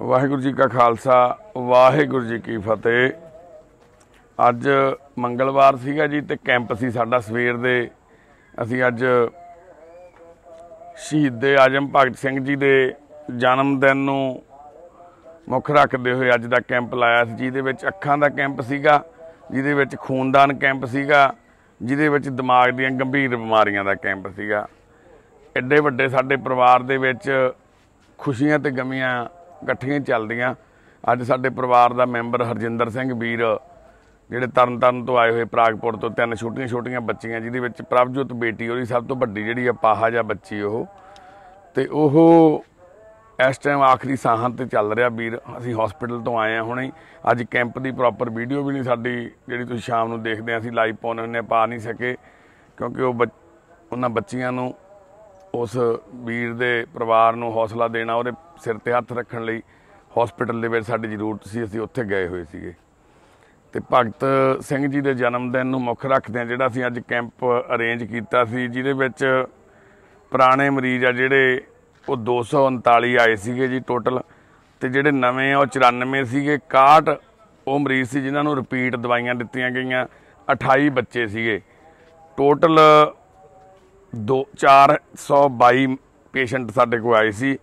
ਵਾਹਿਗੁਰੂ ਜੀ ਕਾ ਖਾਲਸਾ ਵਾਹਿਗੁਰੂ ਜੀ ਕੀ ਫਤਿਹ ਅੱਜ ਮੰਗਲਵਾਰ ਸੀਗਾ ਜੀ ਤੇ ਕੈਂਪ ਸੀ ਸਾਡਾ ਸਵੇਰ ਦੇ ਅਸੀਂ ਅੱਜ ਸ਼ਹੀਦ ਦੇ ਆਜਮ ਭਗਤ ਸਿੰਘ ਜੀ ਦੇ ਜਨਮ ਦਿਨ ਨੂੰ ਮੁੱਖ ਰੱਖਦੇ ਹੋਏ ਅੱਜ ਦਾ ਕੈਂਪ ਲਾਇਆ ਸੀ ਜਿਹਦੇ ਵਿੱਚ ਅੱਖਾਂ ਦਾ ਕੈਂਪ ਸੀਗਾ ਜਿਹਦੇ ਵਿੱਚ ਖੂਨਦਾਨ ਕੈਂਪ ਸੀਗਾ ਜਿਹਦੇ ਵਿੱਚ ਦਿਮਾਗ ਦੀਆਂ ਗੰਭੀਰ ਬਿਮਾਰੀਆਂ ਦਾ ਕੈਂਪ ਸੀਗਾ ਐਡੇ ਵੱਡੇ ਸਾਡੇ ਪਰਿਵਾਰ ਦੇ ਵਿੱਚ ਖੁਸ਼ੀਆਂ ਤੇ ਗਮੀਆਂ ਇਕੱਠੀਆਂ ਚੱਲਦੀਆਂ ਅੱਜ ਸਾਡੇ ਪਰਿਵਾਰ ਦਾ ਮੈਂਬਰ ਹਰਜਿੰਦਰ ਸਿੰਘ ਵੀਰ ਜਿਹੜੇ ਤਰਨਤਾਰਨ ਤੋਂ ਆਏ ਹੋਏ ਪ੍ਰਾਗਪੁਰ ਤੋਂ ਤਿੰਨ ਛੋਟੀਆਂ-ਛੋਟੀਆਂ ਬੱਚੀਆਂ ਜਿਹਦੇ ਵਿੱਚ ਪ੍ਰਭਜੋਤ ਬੇਟੀ ਉਹਦੀ ਸਭ ਤੋਂ ਵੱਡੀ ਜਿਹੜੀ ਆ ਪਾਹਾ ਜਾਂ ਬੱਚੀ ਉਹ ਤੇ ਉਹ ਇਸ ਟਾਈਮ ਆਖਰੀ ਸਾਹਾਂ ਤੇ ਚੱਲ ਰਿਹਾ ਵੀਰ ਅਸੀਂ ਹਸਪੀਟਲ ਤੋਂ ਆਏ ਆ ਹੁਣੇ ਅੱਜ ਕੈਂਪ ਦੀ ਪ੍ਰੋਪਰ ਵੀਡੀਓ ਵੀ ਨਹੀਂ ਸਾਡੀ ਜਿਹੜੀ ਤੁਸੀਂ ਸ਼ਾਮ ਨੂੰ ਦੇਖਦੇ ਆ ਅਸੀਂ ਲਾਈਵ ਪਾਉਣ ਨੇ ਪਾ ਨਹੀਂ ਸਕੇ ਕਿਉਂਕਿ ਉਹ ਉਹਨਾਂ ਬੱਚੀਆਂ ਨੂੰ ਉਸ ਵੀਰ ਦੇ ਪਰਿਵਾਰ ਨੂੰ ਹੌਸਲਾ ਦੇਣਾ ਉਹਦੇ ਸਿਰ ਤੇ ਹੱਥ ਰੱਖਣ ਲਈ ਹਸਪੀਟਲ ਦੇ ਵਿੱਚ ਸਾਡੀ ਜ਼ਰੂਰਤ ਸੀ ਅਸੀਂ ਉੱਥੇ ਗਏ ਹੋਏ ਸੀਗੇ ਤੇ ਭਗਤ ਸਿੰਘ ਜੀ ਦੇ ਜਨਮ ਦਿਨ ਨੂੰ ਮੁੱਖ ਰੱਖਦੇ ਆ ਜਿਹੜਾ ਅਸੀਂ ਅੱਜ ਕੈਂਪ ਅਰੇਂਜ ਕੀਤਾ ਸੀ ਜਿਹਦੇ ਵਿੱਚ ਪੁਰਾਣੇ ਮਰੀਜ਼ ਆ ਜਿਹੜੇ ਉਹ 239 ਆਏ ਸੀਗੇ ਜੀ ਟੋਟਲ ਤੇ ਜਿਹੜੇ ਨਵੇਂ ਉਹ 94 ਸੀਗੇ 61 ਉਹ ਮਰੀਜ਼ ਸੀ ਜਿਨ੍ਹਾਂ ਨੂੰ ਰਿਪੀਟ ਦਵਾਈਆਂ ਦਿੱਤੀਆਂ ਗਈਆਂ 28 ਬੱਚੇ ਸੀਗੇ ਟੋਟਲ 2 422 ਪੇਸ਼ੈਂਟ ਸਾਡੇ ਕੋਲ ਆਏ ਸੀ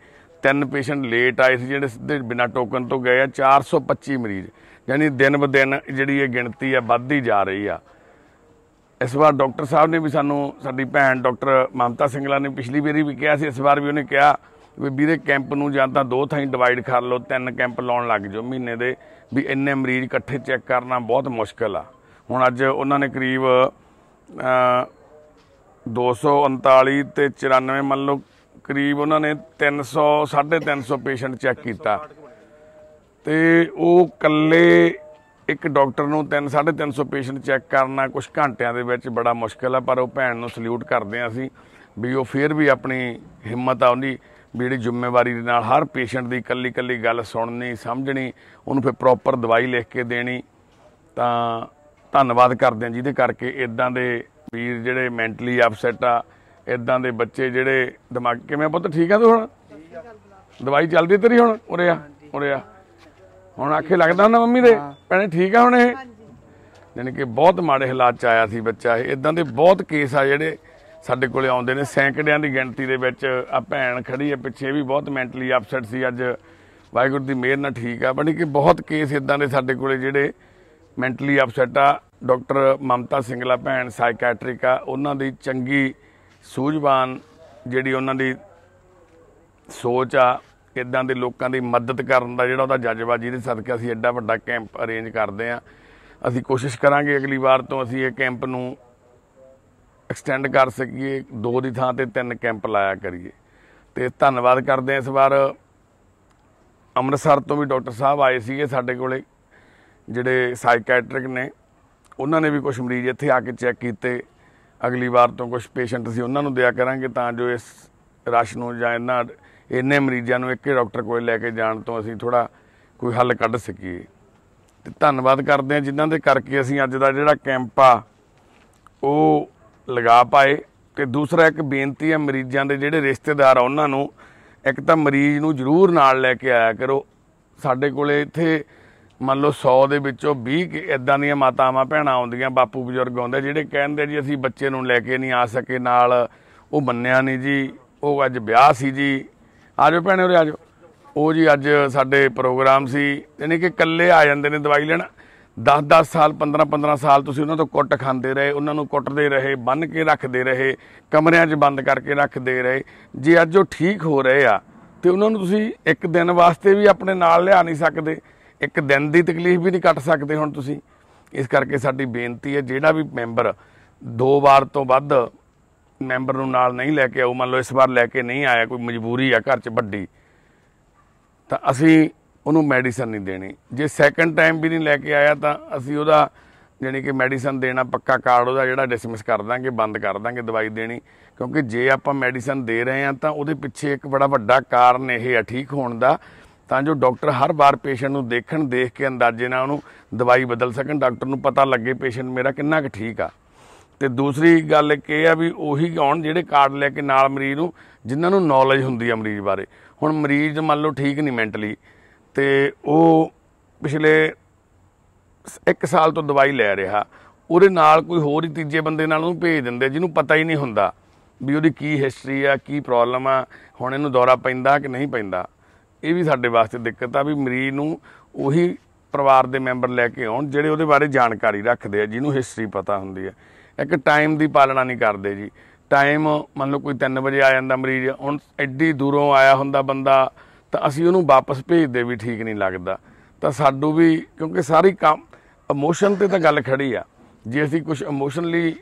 ਤਿੰਨ ਪੇਸ਼ੈਂਟ ਲੇਟ ਆਏ ਸੀ ਜਿਹੜੇ ਸਿੱਧੇ ਬਿਨਾ ਟੋਕਨ ਤੋਂ ਗਏ ਆ 425 ਮਰੀਜ਼ ਯਾਨੀ ਦਿਨ ਬ ਦਿਨ ਜਿਹੜੀ ਇਹ ਗਿਣਤੀ ਆ ਵੱਧਦੀ ਜਾ ਰਹੀ ਆ ਇਸ ਵਾਰ ਡਾਕਟਰ ਸਾਹਿਬ ਨੇ ਵੀ ਸਾਨੂੰ ਸਾਡੀ ਭੈਣ ਡਾਕਟਰ ਮਮਤਾ ਸਿੰਘਲਾ ਨੇ ਪਿਛਲੀ ਵਾਰੀ ਵੀ ਕਿਹਾ ਸੀ ਇਸ ਵਾਰ ਵੀ ਉਹਨੇ ਕਿਹਾ ਵੀ ਵੀਰੇ ਕੈਂਪ ਨੂੰ ਜਾਂ ਤਾਂ ਦੋ ਥਾਈਂ ਡਿਵਾਈਡ ਕਰ ਲਓ ਤਿੰਨ ਕੈਂਪ ਲਾਉਣ ਲੱਗ ਜਾਓ ਮਹੀਨੇ ਦੇ ਵੀ ਇੰਨੇ ਮਰੀਜ਼ ਇਕੱਠੇ ਚੈੱਕ ਕਰਨਾ ਬਹੁਤ ਮੁਸ਼ਕਲ ਆ ਹੁਣ ਅੱਜ ਉਹਨਾਂ ਨੇ ਕਰੀਬ 239 ਤੇ 94 ਮੰਨ ਲਓ ਕਰੀਬ ਉਹਨਾਂ ਨੇ 300 350 ਪੇਸ਼ੈਂਟ ਚੈੱਕ ਕੀਤਾ ਤੇ ਉਹ ਕੱਲੇ ਇੱਕ ਡਾਕਟਰ ਨੂੰ 3 350 ਪੇਸ਼ੈਂਟ ਚੈੱਕ ਕਰਨਾ ਕੁਝ ਘੰਟਿਆਂ ਦੇ ਵਿੱਚ ਬੜਾ ਮੁਸ਼ਕਲ ਆ ਪਰ ਉਹ ਭੈਣ ਨੂੰ ਸਲੂਟ ਕਰਦੇ ਆ ਅਸੀਂ ਵੀ ਉਹ ਫੇਰ ਵੀ ਆਪਣੀ ਹਿੰਮਤ ਆ ਉਹਦੀ ਜਿਹੜੀ ਜ਼ਿੰਮੇਵਾਰੀ ਦੇ ਨਾਲ ਹਰ ਪੇਸ਼ੈਂਟ ਦੀ ਕੱਲੀ ਕੱਲੀ ਗੱਲ ਸੁਣਨੀ ਸਮਝਣੀ ਉਹਨੂੰ ਫਿਰ ਪ੍ਰੋਪਰ ਦਵਾਈ ਲਿਖ ਕੇ ਦੇਣੀ ਤਾਂ ਧੰਨਵਾਦ ਕਰਦੇ ਆ ਜਿਹਦੇ ਕਰਕੇ ਇਦਾਂ ਦੇ ਵੀਰ ਜਿਹੜੇ ਮੈਂਟਲੀ ਅਪਸੈਟ ਆ ਇਦਾਂ ਦੇ ਬੱਚੇ ਜਿਹੜੇ ਦਿਮਾਗ ਕਿਵੇਂ ਪੁੱਤ ਠੀਕ ਆ ਤੂੰ ਹੁਣ ਦਵਾਈ ਚੱਲਦੀ ਤੇਰੀ ਹੁਣ ਉਰੇ ਆ ਉਰੇ ਆ ਹੁਣ ਆਖੇ ਲੱਗਦਾ ਨਾ ਮੰਮੀ ਦੇ ਪੈਣੇ ਠੀਕ ਆ ਹੁਣ ਇਹ ਯਾਨੀ ਕਿ ਬਹੁਤ ਮਾੜੇ ਹਾਲਾਤ ਚ ਆਇਆ ਸੀ ਬੱਚਾ ਇਹ ਇਦਾਂ ਦੇ ਬਹੁਤ ਕੇਸ ਆ ਜਿਹੜੇ ਸਾਡੇ ਕੋਲੇ ਆਉਂਦੇ ਨੇ ਸੈਂਕੜਿਆਂ ਦੀ ਗਿਣਤੀ ਦੇ ਵਿੱਚ ਆ ਭੈਣ ਖੜੀ ਹੈ ਪਿੱਛੇ ਵੀ ਬਹੁਤ ਮੈਂਟਲੀ ਅਪਸੈਟ ਸੀ ਅੱਜ ਵਾਹਿਗੁਰੂ ਦੀ ਮਿਹਰ ਨਾਲ ਠੀਕ ਆ ਬਣੀ ਕਿ ਬਹੁਤ ਕੇਸ ਇਦਾਂ ਦੇ ਸਾਡੇ ਕੋਲੇ ਜਿਹੜੇ ਮੈਂਟਲੀ ਅਪਸੈਟ ਆ ਡਾਕਟਰ ਮਮਤਾ ਸਿੰਘਲਾ ਭੈਣ ਸਾਈਕੈਟ੍ਰਿਕ ਆ ਉਹਨਾਂ ਦੀ ਚੰਗੀ ਸੂਝਵਾਨ ਜਿਹੜੀ ਉਹਨਾਂ ਦੀ ਸੋਚ ਆ ਇਦਾਂ ਦੇ ਲੋਕਾਂ ਦੀ ਮਦਦ ਕਰਨ ਦਾ ਜਿਹੜਾ ਉਹਦਾ ਜਜ਼ਬਾ ਜਿਹਦੇ ਸਦਕੇ ਅਸੀਂ ਐਡਾ ਵੱਡਾ ਕੈਂਪ ਅਰੇਂਜ ਕਰਦੇ ਆ ਅਸੀਂ ਕੋਸ਼ਿਸ਼ ਕਰਾਂਗੇ ਅਗਲੀ ਵਾਰ ਤੋਂ ਅਸੀਂ ਇਹ ਕੈਂਪ ਨੂੰ ਐਕਸਟੈਂਡ ਕਰ ਸਕੀਏ ਦੋ ਦੀ ਥਾਂ ਤੇ ਤਿੰਨ ਕੈਂਪ ਲਾਇਆ ਕਰੀਏ ਤੇ ਧੰਨਵਾਦ ਕਰਦੇ ਆ ਇਸ ਵਾਰ ਅੰਮ੍ਰਿਤਸਰ ਤੋਂ ਵੀ ਡਾਕਟਰ ਸਾਹਿਬ ਆਏ ਸੀਗੇ ਸਾਡੇ ਕੋਲੇ ਜਿਹੜੇ ਸਾਈਕੈਟ੍ਰਿਕ ਨੇ ਉਹਨਾਂ ਨੇ ਵੀ ਕੁਝ ਮਰੀਜ਼ ਇੱਥੇ ਆ ਕੇ ਚੈੱਕ ਕੀਤੇ ਅਗਲੀ ਵਾਰ ਤੋਂ ਕੁਝ ਪੇਸ਼ੈਂਟ ਅਸੀਂ ਉਹਨਾਂ ਨੂੰ ਦਿਆ ਕਰਾਂਗੇ ਤਾਂ ਜੋ ਇਸ ਰਸ਼ ਨੂੰ ਜਾਂ ਇਹਨਾਂ ਇੰਨੇ ਮਰੀਜ਼ਾਂ ਨੂੰ ਇੱਕੇ ਡਾਕਟਰ ਕੋਲ ਲੈ ਕੇ ਜਾਣ ਤੋਂ ਅਸੀਂ ਥੋੜਾ ਕੋਈ ਹੱਲ ਕੱਢ ਸਕੀਏ ਤੇ ਧੰਨਵਾਦ ਕਰਦੇ ਹਾਂ ਜਿਨ੍ਹਾਂ ਦੇ ਕਰਕੇ ਅਸੀਂ ਅੱਜ ਦਾ ਜਿਹੜਾ ਕੈਂਪ ਆ ਉਹ ਲਗਾ ਪਾਏ ਤੇ ਦੂਸਰਾ ਇੱਕ ਬੇਨਤੀ ਹੈ ਮਰੀਜ਼ਾਂ ਦੇ ਜਿਹੜੇ ਰਿਸ਼ਤੇਦਾਰ ਆ ਉਹਨਾਂ ਨੂੰ ਇੱਕ ਤਾਂ ਮਰੀਜ਼ ਨੂੰ ਜ਼ਰੂਰ ਨਾਲ ਲੈ ਕੇ ਆਇਆ ਕਰੋ ਸਾਡੇ ਕੋਲੇ ਇੱਥੇ ਮੰਨ ਲਓ 100 ਦੇ ਵਿੱਚੋਂ 20 ਇਦਾਂ ਦੀਆਂ ਮਾਤਾਵਾਂ ਭੈਣਾਂ ਆਉਂਦੀਆਂ ਬਾਪੂ ਬਜ਼ੁਰਗ ਆਉਂਦੇ ਜਿਹੜੇ ਕਹਿੰਦੇ ਜੀ ਅਸੀਂ ਬੱਚੇ ਨੂੰ ਲੈ ਕੇ ਨਹੀਂ ਆ ਸਕੇ ਨਾਲ ਉਹ ਮੰਨਿਆ ਨਹੀਂ ਜੀ ਉਹ ਅੱਜ ਵਿਆਹ ਸੀ ਜੀ ਆਜੋ ਭੈਣੇ ਉਰੇ ਆਜੋ ਉਹ ਜੀ ਅੱਜ ਸਾਡੇ ਪ੍ਰੋਗਰਾਮ ਸੀ ਯਾਨੀ ਕਿ ਇਕੱਲੇ ਆ ਜਾਂਦੇ ਨੇ ਦਵਾਈ ਲੈਣ 10-10 ਸਾਲ 15-15 ਸਾਲ ਤੁਸੀਂ ਉਹਨਾਂ ਤੋਂ ਕੁੱਟ ਖਾਂਦੇ ਰਹੇ ਉਹਨਾਂ ਨੂੰ ਕੁੱਟਦੇ ਰਹੇ ਬੰਨ ਕੇ ਰੱਖਦੇ ਰਹੇ ਕਮਰਿਆਂ 'ਚ ਬੰਦ ਕਰਕੇ ਰੱਖਦੇ ਰਹੇ ਜੇ ਅੱਜ ਉਹ ਠੀਕ ਹੋ ਰਹੇ ਆ ਤੇ ਉਹਨਾਂ ਨੂੰ ਤੁਸੀਂ ਇੱਕ ਦਿਨ ਵਾਸਤੇ ਵੀ ਆਪਣੇ ਨਾਲ ਲਿਆ ਨਹੀਂ ਸਕਦੇ ਇੱਕ ਦਿਨ ਦੀ ਤਕਲੀਫ ਵੀ ਨਹੀਂ ਕੱਟ ਸਕਦੇ ਹੁਣ ਤੁਸੀਂ ਇਸ ਕਰਕੇ ਸਾਡੀ ਬੇਨਤੀ ਹੈ ਜਿਹੜਾ ਵੀ ਮੈਂਬਰ ਦੋ ਵਾਰ ਤੋਂ ਵੱਧ ਮੈਂਬਰ ਨੂੰ ਨਾਲ ਨਹੀਂ ਲੈ ਕੇ ਆਉ ਮੰਨ ਲਓ ਇਸ ਵਾਰ ਲੈ ਕੇ ਨਹੀਂ ਆਇਆ ਕੋਈ ਮਜਬੂਰੀ ਆ ਘਰ 'ਚ ਵੱਡੀ ਤਾਂ ਅਸੀਂ ਉਹਨੂੰ ਮੈਡੀਸਨ ਨਹੀਂ ਦੇਣੀ ਜੇ ਸੈਕੰਡ ਟਾਈਮ ਵੀ ਨਹੀਂ ਲੈ ਕੇ ਆਇਆ ਤਾਂ ਅਸੀਂ ਉਹਦਾ ਜਾਨੀ ਕਿ ਮੈਡੀਸਨ ਦੇਣਾ ਪੱਕਾ ਕਾਰਡ ਉਹਦਾ ਜਿਹੜਾ ਡਿਸਮਿਸ ਕਰ ਦਾਂਗੇ ਬੰਦ ਕਰ ਦਾਂਗੇ ਦਵਾਈ ਦੇਣੀ ਕਿਉਂਕਿ ਜੇ ਆਪਾਂ ਮੈਡੀਸਨ ਦੇ ਰਹੇ ਆ ਤਾਂ ਉਹਦੇ ਪਿੱਛੇ ਇੱਕ ਬੜਾ ਵੱਡਾ ਕਾਰਨ ਇਹ ਆ ਠੀਕ ਹੋਣ ਦਾ ਤਾਂ ਜੋ ਡਾਕਟਰ ਹਰ ਵਾਰ ਪੇਸ਼ੈਂਟ ਨੂੰ ਦੇਖਣ ਦੇਖ ਕੇ ਅੰਦਾਜ਼ੇ ਨਾਲ ਉਹਨੂੰ ਦਵਾਈ ਬਦਲ ਸਕਣ ਡਾਕਟਰ ਨੂੰ ਪਤਾ ਲੱਗੇ ਪੇਸ਼ੈਂਟ ਮੇਰਾ ਕਿੰਨਾ ਕੁ ਠੀਕ ਆ ਤੇ ਦੂਸਰੀ ਗੱਲ ਇਹ ਆ ਵੀ ਉਹੀ ਆਉਣ ਜਿਹੜੇ ਕਾਰਡ ਲੈ ਕੇ ਨਾਲ ਮਰੀਜ਼ ਨੂੰ ਜਿਨ੍ਹਾਂ ਨੂੰ ਨੌਲੇਜ ਹੁੰਦੀ ਆ ਮਰੀਜ਼ ਬਾਰੇ ਹੁਣ ਮਰੀਜ਼ ਮੰਨ ਲਓ ਠੀਕ ਨਹੀਂ ਮੈਂਟਲੀ ਤੇ ਉਹ ਪਿਛਲੇ 1 ਸਾਲ ਤੋਂ ਦਵਾਈ ਲੈ ਰਿਹਾ ਉਹਦੇ ਨਾਲ ਕੋਈ ਹੋਰ ਹੀ ਤੀਜੇ ਬੰਦੇ ਨਾਲ ਉਹਨੂੰ ਭੇਜ ਦਿੰਦੇ ਜਿਹਨੂੰ ਪਤਾ ਹੀ ਨਹੀਂ ਹੁੰਦਾ ਵੀ ਉਹਦੀ ਕੀ ਹਿਸਟਰੀ ਆ ਕੀ ਪ੍ਰੋਬਲਮ ਆ ਹੁਣ ਇਹਨੂੰ ਦੌਰਾ ਪੈਂਦਾ ਕਿ ਨਹੀਂ ਪੈਂਦਾ ਇਹ ਵੀ ਸਾਡੇ ਵਾਸਤੇ ਦਿੱਕਤ ਆ ਵੀ ਮਰੀਜ਼ ਨੂੰ ਉਹੀ ਪਰਿਵਾਰ ਦੇ ਮੈਂਬਰ ਲੈ ਕੇ ਆਉਣ ਜਿਹੜੇ ਉਹਦੇ ਬਾਰੇ ਜਾਣਕਾਰੀ ਰੱਖਦੇ ਆ ਜਿਹਨੂੰ ਹਿਸਟਰੀ ਪਤਾ ਹੁੰਦੀ ਹੈ ਇੱਕ ਟਾਈਮ ਦੀ ਪਾਲਣਾ ਨਹੀਂ ਕਰਦੇ ਜੀ ਟਾਈਮ ਮੰਨ ਲਓ ਕੋਈ 3 ਵਜੇ ਆ ਜਾਂਦਾ ਮਰੀਜ਼ ਹੁਣ ਐਡੀ ਦੂਰੋਂ ਆਇਆ ਹੁੰਦਾ ਬੰਦਾ ਤਾਂ ਅਸੀਂ ਉਹਨੂੰ ਵਾਪਸ ਭੇਜਦੇ ਵੀ ਠੀਕ ਨਹੀਂ ਲੱਗਦਾ ਤਾਂ ਸਾਡੂ ਵੀ ਕਿਉਂਕਿ ਸਾਰੀ ਕੰਮ ਇਮੋਸ਼ਨ ਤੇ ਤਾਂ ਗੱਲ ਖੜੀ ਆ ਜੇ ਅਸੀਂ ਕੁਝ ਇਮੋਸ਼ਨਲੀ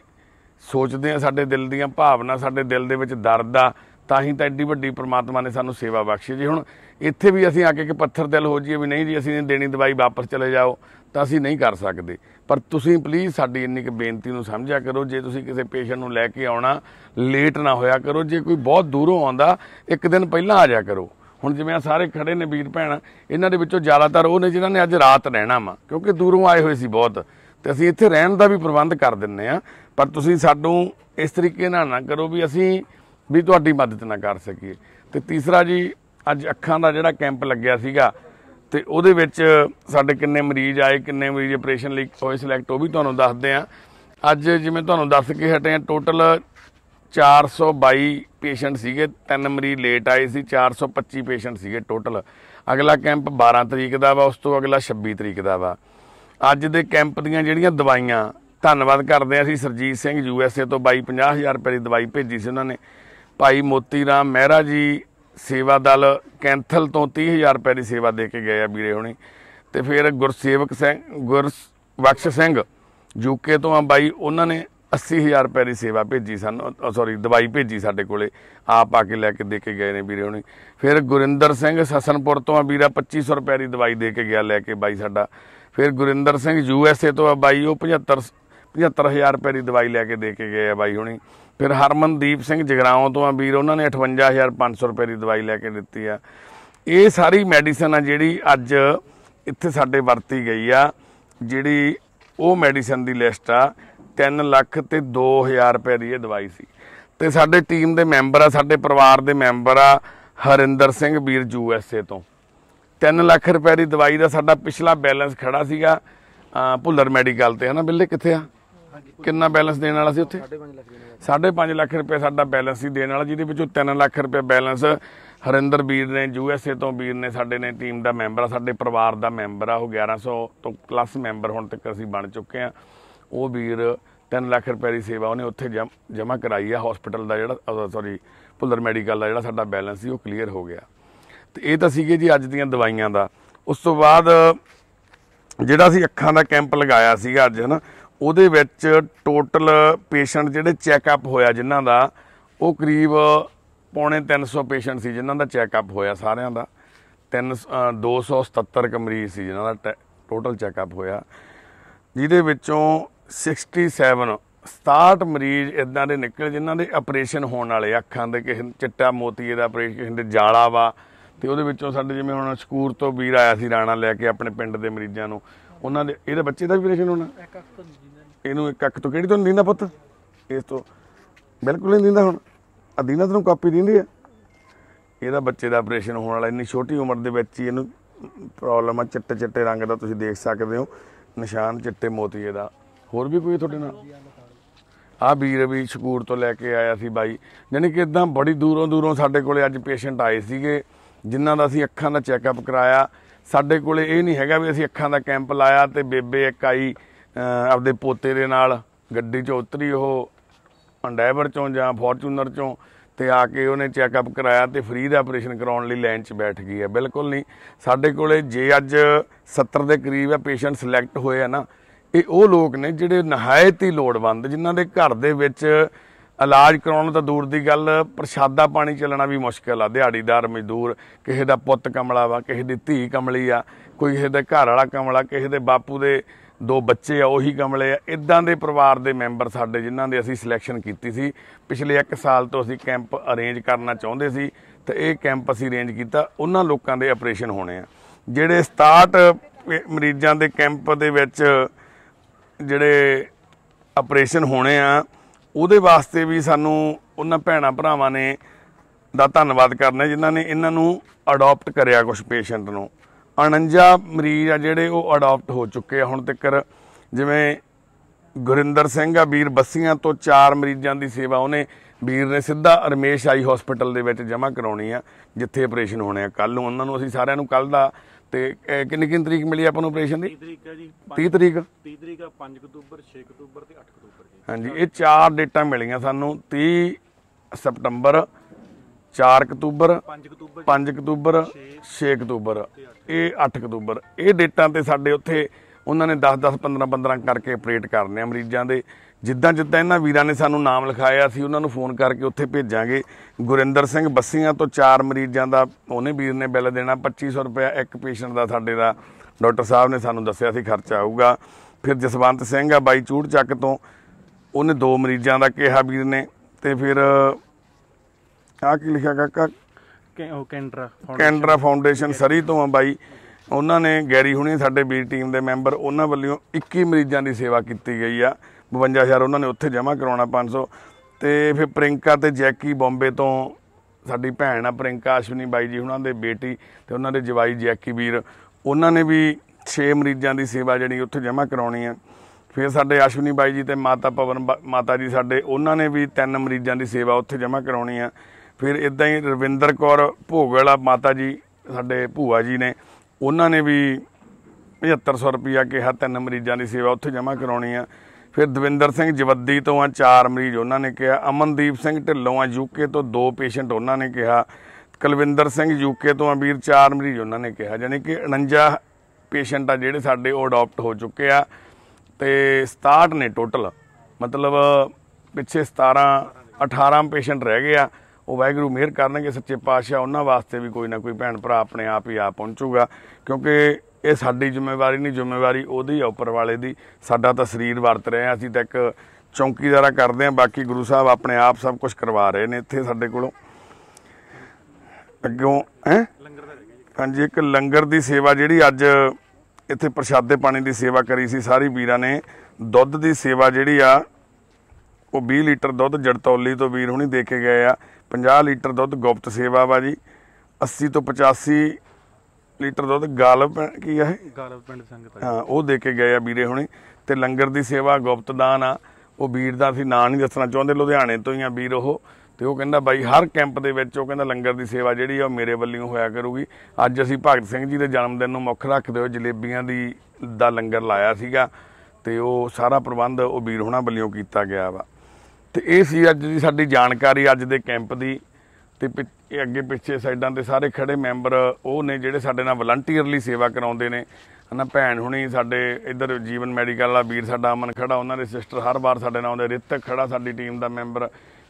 ਸੋਚਦੇ ਆ ਸਾਡੇ ਦਿਲ ਦੀਆਂ ਭਾਵਨਾ ਸਾਡੇ ਦਿਲ ਦੇ ਵਿੱਚ ਦਰਦ ਆ ਤਾਂ ਹੀ ਤਾਂ ਐਡੀ ਵੱਡੀ ਪ੍ਰਮਾਤਮਾ ਨੇ ਸਾਨੂੰ ਸੇਵਾ ਬਖਸ਼ੀ ਜੀ ਹੁਣ ਇੱਥੇ ਵੀ ਅਸੀਂ ਆ ਕੇ ਕਿ ਪੱਥਰ ਦਿਲ ਹੋ ਜੀਏ ਵੀ ਨਹੀਂ ਜੀ ਅਸੀਂ ਦੇਣੀ ਦਵਾਈ ਵਾਪਸ ਚਲੇ ਜਾਓ ਤਾਂ ਅਸੀਂ ਨਹੀਂ ਕਰ ਸਕਦੇ ਪਰ ਤੁਸੀਂ ਪਲੀਜ਼ ਸਾਡੀ ਇੰਨੀ ਕਿ ਬੇਨਤੀ ਨੂੰ ਸਮਝਿਆ ਕਰੋ ਜੇ ਤੁਸੀਂ ਕਿਸੇ ਪੇਸ਼ੈਂਟ ਨੂੰ ਲੈ ਕੇ ਆਉਣਾ ਲੇਟ ਨਾ ਹੋਇਆ ਕਰੋ ਜੇ ਕੋਈ ਬਹੁਤ ਦੂਰੋਂ ਆਉਂਦਾ ਇੱਕ ਦਿਨ ਪਹਿਲਾਂ ਆ ਜਾਇਆ ਕਰੋ ਹੁਣ ਜਿਵੇਂ ਆ ਸਾਰੇ ਖੜੇ ਨੇ ਵੀਰ ਭੈਣ ਇਹਨਾਂ ਦੇ ਵਿੱਚੋਂ ਜ਼ਿਆਦਾਤਰ ਉਹ ਨੇ ਜਿਨ੍ਹਾਂ ਨੇ ਅੱਜ ਰਾਤ ਰਹਿਣਾ ਵਾ ਕਿਉਂਕਿ ਦੂਰੋਂ ਆਏ ਹੋਏ ਸੀ ਬਹੁਤ ਤੇ ਅਸੀਂ ਇੱਥੇ ਰਹਿਣ ਦਾ ਵੀ ਪ੍ਰਬੰਧ ਕਰ ਦਿੰਨੇ ਆ ਪਰ ਤੁਸੀਂ ਸਾਨੂੰ ਇਸ ਤਰੀਕੇ ਨਾਲ ਨਾ ਕਰੋ ਵੀ ਅਸੀਂ ਵੀ ਤੁਹਾਡੀ ਮਦਦ ਨਾ ਕਰ ਸਕੀਏ ਤੇ ਤੀਸਰਾ ਜੀ ਅੱਜ ਅੱਖਾਂ ਦਾ ਜਿਹੜਾ ਕੈਂਪ ਲੱਗਿਆ ਸੀਗਾ ਤੇ ਉਹਦੇ ਵਿੱਚ ਸਾਡੇ ਕਿੰਨੇ ਮਰੀਜ਼ ਆਏ ਕਿੰਨੇ ਮਰੀਜ਼ ਆਪਰੇਸ਼ਨ ਲਈ ਹੋਏ ਸਿਲੈਕਟ ਉਹ ਵੀ ਤੁਹਾਨੂੰ ਦੱਸਦੇ ਆ ਅੱਜ ਜਿਵੇਂ ਤੁਹਾਨੂੰ ਦੱਸ ਕੇ ਹਟੇ ਆ ਟੋਟਲ 422 ਪੇਸ਼ੈਂਟ ਸੀਗੇ ਤਿੰਨ ਮਰੀਜ਼ ਲੇਟ ਆਏ ਸੀ 425 ਪੇਸ਼ੈਂਟ ਸੀਗੇ ਟੋਟਲ ਅਗਲਾ ਕੈਂਪ 12 ਤਰੀਕ ਦਾ ਵਾ ਉਸ ਤੋਂ ਅਗਲਾ 26 ਤਰੀਕ ਦਾ ਵਾ ਅੱਜ ਦੇ ਕੈਂਪ ਦੀਆਂ ਜਿਹੜੀਆਂ ਦਵਾਈਆਂ ਧੰਨਵਾਦ ਕਰਦੇ ਆ ਅਸੀਂ Surjit Singh U S A ਤੋਂ 22 50000 ਰੁਪਏ ਦੀ ਦਵਾਈ ਭੇਜੀ ਸੀ ਉਹਨਾਂ ਨੇ ਭਾਈ ਮੋਤੀ ਰਾਮ ਮਹਿਰਾ ਜੀ ਸੇਵਾ ਦਲ ਕੈਂਥਲ ਤੋਂ 30000 ਰੁਪਏ ਦੀ ਸੇਵਾ ਦੇ ਕੇ ਗਏ ਆ ਵੀਰੇ ਹੁਣੇ ਤੇ ਫਿਰ ਗੁਰਸੇਵਕ ਸਿੰਘ ਗੁਰਬਖਸ਼ ਸਿੰਘ ਯੂਕੇ ਤੋਂ ਆ ਬਾਈ ਉਹਨਾਂ ਨੇ 80000 ਰੁਪਏ ਦੀ ਸੇਵਾ ਭੇਜੀ ਸਾਨੂੰ ਸੌਰੀ ਦਵਾਈ ਭੇਜੀ ਸਾਡੇ ਕੋਲੇ ਆਪ ਆ ਕੇ ਲੈ ਕੇ ਦੇ ਕੇ ਗਏ ਨੇ ਵੀਰੇ ਹੁਣੇ ਫਿਰ ਗੁਰਿੰਦਰ ਸਿੰਘ ਸਸਨਪੁਰ ਤੋਂ ਆ ਵੀਰਾ 2500 ਰੁਪਏ ਦੀ ਦਵਾਈ ਦੇ ਕੇ ਗਿਆ ਲੈ ਕੇ ਬਾਈ ਸਾਡਾ ਫਿਰ ਗੁਰਿੰਦਰ ਸਿੰਘ ਯੂਐਸਏ ਤੋਂ ਆ ਬਾਈ ਉਹ 75 75000 ਰੁਪਏ ਦੀ ਦਵਾਈ ਲੈ ਕੇ ਦੇ ਕੇ ਗਏ ਆ ਬਾਈ ਹੁਣੀ ਫਿਰ ਹਰਮਨਦੀਪ ਸਿੰਘ ਜਗਰਾਉਂ ਤੋਂ ਆ ਵੀਰ ਉਹਨਾਂ ਨੇ 58500 ਰੁਪਏ ਦੀ ਦਵਾਈ ਲੈ ਕੇ ਦਿੱਤੀ ਆ ਇਹ ਸਾਰੀ ਮੈਡੀਸਨ ਆ ਜਿਹੜੀ ਅੱਜ ਇੱਥੇ ਸਾਡੇ ਵਰਤੀ ਗਈ ਆ ਜਿਹੜੀ ਉਹ ਮੈਡੀਸਨ ਦੀ ਲਿਸਟ ਆ 3 ਲੱਖ ਤੇ 2000 ਰੁਪਏ ਦੀ ਇਹ ਦਵਾਈ ਸੀ ਤੇ ਸਾਡੇ ਟੀਮ ਦੇ ਮੈਂਬਰ ਆ ਸਾਡੇ ਪਰਿਵਾਰ ਦੇ ਮੈਂਬਰ ਆ ਹਰਿੰਦਰ ਸਿੰਘ ਵੀਰ ਯੂ ਐਸ ਏ ਤੋਂ 3 ਲੱਖ ਰੁਪਏ ਦੀ ਦਵਾਈ ਦਾ ਸਾਡਾ ਪਿਛਲਾ ਬੈਲੈਂਸ ਖੜਾ ਸੀਗਾ ਭੁੱਲਰ ਮੈਡੀਕਲ ਤੇ ਹਨਾ ਬਿੱਲੇ ਕਿੱਥੇ ਆ ਕਿੰਨਾ ਬੈਲੈਂਸ ਦੇਣ ਵਾਲਾ ਸੀ ਉੱਥੇ 5.5 ਲੱਖ ਰੁਪਏ ਸਾਡਾ ਬੈਲੈਂਸ ਸੀ ਦੇਣ ਵਾਲਾ ਜਿਹਦੇ ਵਿੱਚੋਂ 3 ਲੱਖ ਰੁਪਏ ਬੈਲੈਂਸ ਹਰਿੰਦਰ ਵੀਰ ਨੇ ਯੂਐਸਏ ਤੋਂ ਵੀਰ ਨੇ ਸਾਡੇ ਨੇ ਟੀਮ ਦਾ ਮੈਂਬਰ ਆ ਸਾਡੇ ਪਰਿਵਾਰ ਦਾ ਮੈਂਬਰ ਆ ਉਹ 1100 ਤੋਂ ਪਲੱਸ ਮੈਂਬਰ ਹੁਣ ਤੱਕ ਅਸੀਂ ਬਣ ਚੁੱਕੇ ਆ ਉਹ ਵੀਰ 3 ਲੱਖ ਰੁਪਏ ਦੀ ਸੇਵਾ ਉਹਨੇ ਉੱਥੇ ਜਮਾ ਕਰਾਈ ਆ ਹਸਪੀਟਲ ਦਾ ਜਿਹੜਾ ਸੌਰੀ ਭੁੱਲਰ ਮੈਡੀਕਲ ਦਾ ਜਿਹੜਾ ਸਾਡਾ ਬੈਲੈਂਸ ਸੀ ਉਹ ਕਲੀਅਰ ਹੋ ਗਿਆ ਤੇ ਇਹ ਤਾਂ ਸੀਗੇ ਜੀ ਅੱਜ ਦੀਆਂ ਦਵਾਈਆਂ ਦਾ ਉਸ ਤੋਂ ਬਾਅਦ ਜਿਹੜਾ ਅਸੀਂ ਅੱਖਾਂ ਦਾ ਕੈਂਪ ਲਗਾਇਆ ਸੀਗਾ ਅੱਜ ਹਨਾ ਉਹਦੇ ਵਿੱਚ ਟੋਟਲ ਪੇਸ਼ੈਂਟ ਜਿਹੜੇ ਚੈੱਕਅਪ ਹੋਇਆ ਜਿਨ੍ਹਾਂ ਦਾ ਉਹ ਕਰੀਬ ਪੌਣੇ 300 ਪੇਸ਼ੈਂਟ ਸੀ ਜਿਨ੍ਹਾਂ ਦਾ ਚੈੱਕਅਪ ਹੋਇਆ ਸਾਰਿਆਂ ਦਾ 3 277 ਕਮਰੀਜ਼ ਸੀ ਜਿਨ੍ਹਾਂ ਦਾ ਟੋਟਲ ਚੈੱਕਅਪ ਹੋਇਆ ਜਿਹਦੇ ਵਿੱਚੋਂ 67 67 ਮਰੀਜ਼ ਇਦਾਂ ਦੇ ਨਿਕਲ ਜਿਨ੍ਹਾਂ ਦੇ ਆਪਰੇਸ਼ਨ ਹੋਣ ਵਾਲੇ ਅੱਖਾਂ ਦੇ ਕਿਸੇ ਚਿੱਟਾ ਮੋਤੀਏ ਦਾ ਆਪਰੇਸ਼ਨ ਕਿਸੇ ਦੇ ਜਾਲਾ ਵਾ ਤੇ ਉਹਦੇ ਵਿੱਚੋਂ ਸਾਡੇ ਜਿਵੇਂ ਹੁਣ ਸਕੂਰ ਤੋਂ ਵੀਰ ਆਇਆ ਸੀ ਰਾਣਾ ਲੈ ਕੇ ਆਪਣੇ ਪਿੰਡ ਦੇ ਮਰੀਜ਼ਾਂ ਨੂੰ ਉਹਨਾਂ ਦੇ ਇਹਦੇ ਬੱਚੇ ਦਾ ਵੀ ਆਪਰੇਸ਼ਨ ਹੋਣਾ ਇਹਨੂੰ ਇੱਕ ਅੱਖ ਤੋਂ ਕਿਹੜੀ ਤੋਂ ਦਿੰਦਾ ਪੁੱਤ ਇਸ ਤੋਂ ਬਿਲਕੁਲ ਨਹੀਂ ਦਿੰਦਾ ਹੁਣ ਅਦੀਨਾ ਤੈਨੂੰ ਕਾਪੀ ਦਿੰਦੀ ਆ ਇਹਦਾ ਬੱਚੇ ਦਾ ਆਪਰੇਸ਼ਨ ਹੋਣ ਵਾਲਾ ਇੰਨੀ ਛੋਟੀ ਉਮਰ ਦੇ ਵਿੱਚ ਹੀ ਇਹਨੂੰ ਪ੍ਰੋਬਲਮ ਆ ਚਿੱਟੇ ਚਿੱਟੇ ਰੰਗ ਦਾ ਤੁਸੀਂ ਦੇਖ ਸਕਦੇ ਹੋ ਨਿਸ਼ਾਨ ਚਿੱਟੇ ਮੋਤੀਏ ਦਾ ਹੋਰ ਵੀ ਕੋਈ ਤੁਹਾਡੇ ਨਾਲ ਆ ਵੀਰ ਵੀ ਸ਼ਕੂਰ ਤੋਂ ਲੈ ਕੇ ਆਇਆ ਸੀ ਬਾਈ ਯਾਨੀ ਕਿ ਇਦਾਂ ਬੜੀ ਦੂਰੋਂ ਦੂਰੋਂ ਸਾਡੇ ਕੋਲੇ ਅੱਜ ਪੇਸ਼ੈਂਟ ਆਏ ਸੀਗੇ ਜਿਨ੍ਹਾਂ ਦਾ ਅਸੀਂ ਅੱਖਾਂ ਦਾ ਚੈੱਕਅਪ ਕਰਾਇਆ ਸਾਡੇ ਕੋਲੇ ਇਹ ਨਹੀਂ ਹੈਗਾ ਵੀ ਅਸੀਂ ਅੱਖਾਂ ਦਾ ਕੈਂਪ ਲਾਇਆ ਤੇ ਬੇਬੇ ਇੱਕ ਆਈ ਆਪਦੇ ਪੋਤੇ ਦੇ ਨਾਲ ਗੱਡੀ 'ਚ ਉਤਰੀ ਉਹ ਅੰਡੈਵਰ ਚੋਂ ਜਾਂ ਫੋਰਚੂਨਰ ਚੋਂ ਤੇ ਆ ਕੇ ਉਹਨੇ ਚੈੱਕਅਪ ਕਰਾਇਆ ਤੇ ਫ੍ਰੀ ਦਾ ਆਪਰੇਸ਼ਨ ਕਰਾਉਣ ਲਈ ਲਾਈਨ 'ਚ ਬੈਠ ਗਈ ਹੈ ਬਿਲਕੁਲ ਨਹੀਂ ਸਾਡੇ ਕੋਲੇ ਜੇ ਅੱਜ 70 ਦੇ ਕਰੀਬ ਹੈ ਪੇਸ਼ੈਂਟ ਸਿਲੈਕਟ ਹੋਏ ਆ ਨਾ ਇਹ ਉਹ ਲੋਕ ਨੇ ਜਿਹੜੇ ਨਹਾਇਤ ਹੀ ਲੋੜਵੰਦ ਜਿਨ੍ਹਾਂ ਦੇ ਘਰ ਦੇ ਵਿੱਚ ਇਲਾਜ ਕਰਾਉਣ ਤਾਂ ਦੂਰ ਦੀ ਗੱਲ ਪ੍ਰਸ਼ਾਦਾ ਪਾਣੀ ਚੱਲਣਾ ਵੀ ਮੁਸ਼ਕਲ ਆ ਦਿਹਾੜੀਦਾਰ ਮਜ਼ਦੂਰ ਕਿਸੇ ਦਾ ਪੁੱਤ ਕਮਲਾ ਵਾ ਕਿਸੇ ਦੀ ਧੀ ਕਮਲੀ ਆ ਕੋਈ ਕਿਸੇ ਦੇ ਘਰ ਵਾਲਾ ਕਮਲਾ ਕਿਸੇ ਦੇ ਬਾਪੂ ਦੇ ਦੋ ਬੱਚੇ ਆ ਉਹੀ ਗਮਲੇ ਆ ਇਦਾਂ ਦੇ ਪਰਿਵਾਰ ਦੇ ਮੈਂਬਰ ਸਾਡੇ ਜਿਨ੍ਹਾਂ ਦੇ ਅਸੀਂ ਸਿਲੈਕਸ਼ਨ ਕੀਤੀ ਸੀ ਪਿਛਲੇ 1 ਸਾਲ ਤੋਂ ਅਸੀਂ ਕੈਂਪ ਅਰੇਂਜ ਕਰਨਾ ਚਾਹੁੰਦੇ ਸੀ ਤੇ ਇਹ ਕੈਂਪ ਅਸੀਂ ਅਰੇਂਜ ਕੀਤਾ ਉਹਨਾਂ ਲੋਕਾਂ ਦੇ ਆਪਰੇਸ਼ਨ ਹੋਣੇ ਆ ਜਿਹੜੇ 67 ਮਰੀਜ਼ਾਂ ਦੇ ਕੈਂਪ ਦੇ ਵਿੱਚ ਜਿਹੜੇ ਆਪਰੇਸ਼ਨ ਹੋਣੇ ਆ ਉਹਦੇ ਵਾਸਤੇ ਵੀ ਸਾਨੂੰ ਉਹਨਾਂ ਭੈਣਾ ਭਰਾਵਾਂ ਨੇ ਦਾ ਧੰਨਵਾਦ ਕਰਨਾ ਜਿਨ੍ਹਾਂ ਨੇ ਇਹਨਾਂ ਨੂੰ ਅਡਾਪਟ ਕਰਿਆ ਕੁਝ ਪੇਸ਼ੈਂਟ ਨੂੰ 49 ਮਰੀਜ਼ ਆ ਜਿਹੜੇ ਉਹ ਅਡਾਪਟ ਹੋ ਚੁੱਕੇ ਆ ਹੁਣ ਤੱਕ ਜਿਵੇਂ ਗੁਰਿੰਦਰ ਸਿੰਘ ਆ ਵੀਰ ਬੱਸੀਆਂ ਤੋਂ 4 ਮਰੀਜ਼ਾਂ ਦੀ ਸੇਵਾ ਉਹਨੇ ਵੀਰ ਨੇ ਸਿੱਧਾ ਰਮੇਸ਼ ਆਈ ਹਸਪੀਟਲ ਦੇ ਵਿੱਚ ਜਮ੍ਹਾਂ ਕਰਾਉਣੀ ਆ ਜਿੱਥੇ ਆਪਰੇਸ਼ਨ ਹੋਣੇ ਆ ਕੱਲ ਨੂੰ ਉਹਨਾਂ ਨੂੰ ਅਸੀਂ ਸਾਰਿਆਂ ਨੂੰ ਕੱਲ ਦਾ ਤੇ ਕਿੰਨੀ ਕਿੰਨੀ ਤਰੀਕ ਮਿਲੀ ਆਪਾਂ ਨੂੰ ਆਪਰੇਸ਼ਨ ਦੀ 30 ਤਰੀਕ ਆ ਜੀ 30 ਤਰੀਕ 30 ਤਰੀਕ ਆ 5 ਅਕਤੂਬਰ 6 ਅਕਤੂਬਰ ਤੇ 8 ਅਕਤੂਬਰ ਜੀ ਹਾਂਜੀ ਇਹ ਚਾਰ ਡੇਟਾਂ ਮਿਲੀਆਂ ਸਾਨੂੰ 30 ਸਪਟੰਬਰ 4 ਅਕਤੂਬਰ 5 ਅਕਤੂਬਰ 5 ਅਕਤੂਬਰ 6 ਅਕਤੂਬਰ ਇਹ 8 ਅਕਤੂਬਰ ਇਹ ਡੇਟਾਂ ਤੇ ਸਾਡੇ ਉੱਥੇ ਉਹਨਾਂ ਨੇ 10 10 15 15 ਕਰਕੇ ਅਪਰੇਟ ਕਰਨੇ ਆ ਮਰੀਜ਼ਾਂ ਦੇ ਜਿੱਦਾਂ ਜਿੱਦਾਂ ਇਹਨਾਂ ਵੀਰਾਂ ਨੇ ਸਾਨੂੰ ਨਾਮ ਲਿਖਾਇਆ ਸੀ ਉਹਨਾਂ ਨੂੰ ਫੋਨ ਕਰਕੇ ਉੱਥੇ ਭੇਜਾਂਗੇ ਗੁਰਿੰਦਰ ਸਿੰਘ ਬੱਸੀਆਂ ਤੋਂ ਚਾਰ ਮਰੀਜ਼ਾਂ ਦਾ ਉਹਨੇ ਵੀਰ ਨੇ ਬਿੱਲ ਦੇਣਾ 2500 ਰੁਪਏ ਇੱਕ ਪੇਸ਼ੈਂਟ ਦਾ ਸਾਡੇ ਦਾ ਡਾਕਟਰ ਸਾਹਿਬ ਨੇ ਸਾਨੂੰ ਦੱਸਿਆ ਸੀ ਖਰਚਾ ਆਊਗਾ ਫਿਰ ਜਸਵੰਤ ਸਿੰਘ ਆ ਬਾਈ ਚੂੜ ਚੱਕ ਤੋਂ ਉਹਨੇ ਦੋ ਮਰੀਜ਼ਾਂ ਦਾ ਕਿਹਾ ਵੀਰ ਨੇ ਤੇ ਫਿਰ ਆ ਕੀ ਲਿਖਿਆ ਕਾਕਾ ਕਿ ਉਹ ਕੈਂਡਰਾ ਕੈਂਡਰਾ ਫਾਊਂਡੇਸ਼ਨ ਸਰੀ ਤੋਂ ਆ ਬਾਈ ਉਹਨਾਂ ਨੇ ਗੈਰੀ ਹੁਣੀ ਸਾਡੇ ਬੀ ਟੀਮ ਦੇ ਮੈਂਬਰ ਉਹਨਾਂ ਵੱਲੋਂ 21 ਮਰੀਜ਼ਾਂ ਦੀ ਸੇਵਾ ਕੀਤੀ ਗਈ ਆ 52000 ਉਹਨਾਂ ਨੇ ਉੱਥੇ ਜਮ੍ਹਾਂ ਕਰਾਉਣਾ 500 ਤੇ ਫਿਰ ਪ੍ਰਿੰਕਾ ਤੇ ਜੈਕੀ ਬੰਬੇ ਤੋਂ ਸਾਡੀ ਭੈਣ ਆ ਪ੍ਰਿੰਕਾ ਅਸ਼ਵਨੀ ਬਾਈ ਜੀ ਉਹਨਾਂ ਦੇ ਬੇਟੀ ਤੇ ਉਹਨਾਂ ਦੇ ਜਵਾਈ ਜੈਕੀ ਵੀਰ ਉਹਨਾਂ ਨੇ ਵੀ 6 ਮਰੀਜ਼ਾਂ ਦੀ ਸੇਵਾ ਜਿਹੜੀ ਉੱਥੇ ਜਮ੍ਹਾਂ ਕਰਾਉਣੀ ਆ ਫਿਰ ਸਾਡੇ ਅਸ਼ਵਨੀ ਬਾਈ ਜੀ ਤੇ ਮਾਤਾ ਪਵਨ ਮਾਤਾ ਜੀ ਸਾਡੇ ਉਹਨਾਂ ਨੇ ਵੀ 3 ਮਰੀਜ਼ਾਂ ਦੀ ਸੇਵਾ ਉੱਥੇ ਜਮ੍ਹਾਂ ਕਰਾਉਣੀ ਆ ਫਿਰ ਇਦਾਂ ਹੀ ਰਵਿੰਦਰ ਕੌਰ ਆ ਮਾਤਾ ਜੀ ਸਾਡੇ ਭੂਆ ਜੀ ਨੇ ਉਹਨਾਂ ਨੇ ਵੀ 7500 ਰੁਪਇਆ ਕਿਹਾ ਤਿੰਨ ਮਰੀਜ਼ਾਂ ਦੀ ਸੇਵਾ ਉੱਥੇ ਜਮ੍ਹਾਂ ਕਰਾਉਣੀ ਆ ਫਿਰ ਦਵਿੰਦਰ ਸਿੰਘ ਜਵੱਦੀ ਤੋਂ ਆ ਚਾਰ ਮਰੀਜ਼ ਉਹਨਾਂ ਨੇ ਕਿਹਾ ਅਮਨਦੀਪ ਸਿੰਘ ਢਿੱਲੋਂ ਆ ਯੂਕੇ ਤੋਂ ਦੋ ਪੇਸ਼ੈਂਟ ਉਹਨਾਂ ਨੇ ਕਿਹਾ ਕਲਵਿੰਦਰ ਸਿੰਘ ਯੂਕੇ ਤੋਂ ਆ ਵੀਰ ਚਾਰ ਮਰੀਜ਼ ਉਹਨਾਂ ਨੇ ਕਿਹਾ ਯਾਨੀ ਕਿ 49 ਪੇਸ਼ੈਂਟ ਆ ਜਿਹੜੇ ਸਾਡੇ ਉਹ ਅਡਾਪਟ ਹੋ ਚੁੱਕੇ ਆ ਤੇ 67 ਨੇ ਟੋਟਲ ਮਤਲਬ ਪਿੱਛੇ 17 18 ਪੇਸ਼ੈਂਟ ਰਹਿ ਗਏ ਆ ਉਹ ਵਾਹਿਗੁਰੂ ਮਿਹਰ ਕਰਨਗੇ ਸੱਚੇ ਪਾਤਸ਼ਾਹ ਉਹਨਾਂ ਵਾਸਤੇ ਵੀ ਕੋਈ ਨਾ ਕੋਈ ਭੈਣ ਭਰਾ ਆਪਣੇ ਆਪ ਹੀ ਆ ਪਹੁੰਚੂਗਾ ਕਿਉਂਕਿ ਇਹ ਸਾਡੀ ਜ਼ਿੰਮੇਵਾਰੀ ਨਹੀਂ ਜ਼ਿੰਮੇਵਾਰੀ ਉਹਦੀ ਆ ਉੱਪਰ ਵਾਲੇ ਦੀ ਸਾਡਾ ਤਾਂ ਸਰੀਰ ਵਰਤ ਰਹੇ ਆ ਅਸੀਂ ਤਾਂ ਇੱਕ ਚੌਂਕੀਦਾਰਾ ਕਰਦੇ ਆ ਬਾਕੀ ਗੁਰੂ ਸਾਹਿਬ ਆਪਣੇ ਆਪ ਸਭ ਕੁਝ ਕਰਵਾ ਰਹੇ ਨੇ ਇੱਥੇ ਸਾਡੇ ਕੋਲੋਂ ਅੱਗੋਂ ਹੈ ਹਾਂਜੀ ਇੱਕ ਲੰਗਰ ਦੀ ਸੇਵਾ ਜਿਹੜੀ ਅੱਜ ਇੱਥੇ ਪ੍ਰਸ਼ਾਦੇ ਪਾਣੀ ਦੀ ਸੇਵਾ ਕਰੀ ਸੀ ਸਾਰੀ ਵੀਰਾਂ ਨੇ ਦੁੱਧ ਦੀ ਸੇਵਾ ਜਿਹੜੀ ਆ ਉਹ 20 ਲੀਟਰ ਦੁੱਧ ਜੜਤੌਲੀ ਤੋਂ ਵੀਰ ਹੁਣੀ ਦੇ ਕੇ ਗਏ ਆ 50 ਲੀਟਰ ਦੁੱਧ ਗੁਪਤ ਸੇਵਾ ਵਾ ਜੀ 80 ਤੋਂ 85 ਲੀਟਰ ਦੁੱਧ ਗਾਲਬ ਕੀ ਹੈ ਗਲ ਗਾਲਬ ਪਿੰਡ ਸੰਗਤ ਹਾਂ ਉਹ ਦੇ ਕੇ ਗਏ ਆ ਵੀਰੇ ਹੁਣੇ ਤੇ ਲੰਗਰ ਦੀ ਸੇਵਾ ਗੁਪਤ ਦਾਨ ਆ ਉਹ ਵੀਰ ਦਾ ਅਸੀਂ ਨਾਂ ਨਹੀਂ ਦੱਸਣਾ ਚਾਹੁੰਦੇ ਲੁਧਿਆਣੇ ਤੋਂ ਹੀ ਆ ਵੀਰ ਉਹ ਤੇ ਉਹ ਕਹਿੰਦਾ ਬਾਈ ਹਰ ਕੈਂਪ ਦੇ ਵਿੱਚ ਉਹ ਕਹਿੰਦਾ ਲੰਗਰ ਦੀ ਸੇਵਾ ਜਿਹੜੀ ਆ ਉਹ ਮੇਰੇ ਵੱਲੋਂ ਹੋਇਆ ਕਰੂਗੀ ਅੱਜ ਅਸੀਂ ਭਗਤ ਸਿੰਘ ਜੀ ਦੇ ਜਨਮ ਦਿਨ ਨੂੰ ਮੁੱਖ ਰੱਖਦੇ ਹੋਏ ਜਲੇਬੀਆਂ ਦੀ ਦਾ ਲੰਗਰ ਲਾਇਆ ਸੀਗਾ ਤੇ ਉਹ ਸਾਰਾ ਪ੍ਰਬੰਧ ਉਹ ਵੀਰ ਹੋਣਾ ਵੱਲੋਂ ਕੀਤਾ ਗਿਆ ਵਾ ਤੇ ਇਹ ਸੀ ਅੱਜ ਦੀ ਸਾਡੀ ਜਾਣਕਾਰੀ ਅੱਜ ਦੇ ਕੈਂਪ ਦੀ ਤੇ ਇਹ ਅੱਗੇ ਪਿੱਛੇ ਸਾਈਡਾਂ ਤੇ ਸਾਰੇ ਖੜੇ ਮੈਂਬਰ ਉਹ ਨੇ ਜਿਹੜੇ ਸਾਡੇ ਨਾਲ ਵਲੰਟੀਅਰਲੀ ਸੇਵਾ ਕਰਾਉਂਦੇ ਨੇ ਹਨਾ ਭੈਣ ਹੁਣੀ ਸਾਡੇ ਇੱਧਰ ਜੀਵਨ ਮੈਡੀਕਲ ਵਾਲਾ ਵੀਰ ਸਾਡਾ ਅਮਨ ਖੜਾ ਉਹਨਾਂ ਦੇ ਸਿਸਟਰ ਹਰ ਵਾਰ ਸਾਡੇ ਨਾਲ ਆਉਂਦੇ ਰਿਤਕ ਖੜਾ ਸਾਡੀ ਟੀਮ ਦਾ ਮੈਂਬਰ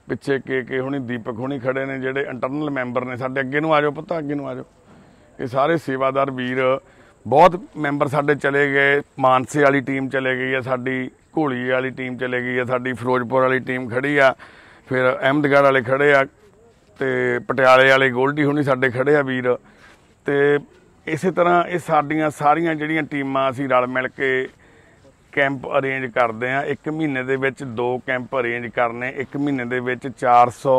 ਪਿੱਛੇ ਕੇ ਕੇ ਹੁਣੀ ਦੀਪਕ ਹੁਣੀ ਖੜੇ ਨੇ ਜਿਹੜੇ ਇੰਟਰਨਲ ਮੈਂਬਰ ਨੇ ਸਾਡੇ ਅੱਗੇ ਨੂੰ ਆ ਜਾਓ ਪਤਾ ਅੱਗੇ ਨੂੰ ਆ ਜਾਓ ਇਹ ਸਾਰੇ ਸੇਵਾਦਾਰ ਵੀਰ ਬਹੁਤ ਮੈਂਬਰ ਸਾਡੇ ਚਲੇ ਗਏ ਮਾਨਸੇ ਵਾਲੀ ਟੀਮ ਚਲੇ ਗਈ ਹੈ ਸਾਡੀ ਘੋਲੀ ਵਾਲੀ ਟੀਮ ਚਲੇ ਗਈ ਆ ਸਾਡੀ ਫਿਰੋਜ਼ਪੁਰ ਵਾਲੀ ਟੀਮ ਖੜੀ ਆ ਫਿਰ ਅਹਿਮਦਗੜ੍ਹ ਵਾਲੇ ਖੜੇ ਆ ਤੇ ਪਟਿਆਲੇ ਵਾਲੇ ਗੋਲਡੀ ਹੁਣੀ ਸਾਡੇ ਖੜੇ ਆ ਵੀਰ ਤੇ ਇਸੇ ਤਰ੍ਹਾਂ ਇਹ ਸਾਡੀਆਂ ਸਾਰੀਆਂ ਜਿਹੜੀਆਂ ਟੀਮਾਂ ਅਸੀਂ ਰਲ ਮਿਲ ਕੇ ਕੈਂਪ ਅਰੇਂਜ ਕਰਦੇ ਆ ਇੱਕ ਮਹੀਨੇ ਦੇ ਵਿੱਚ ਦੋ ਕੈਂਪ ਅਰੇਂਜ ਕਰਨੇ ਇੱਕ ਮਹੀਨੇ ਦੇ ਵਿੱਚ 400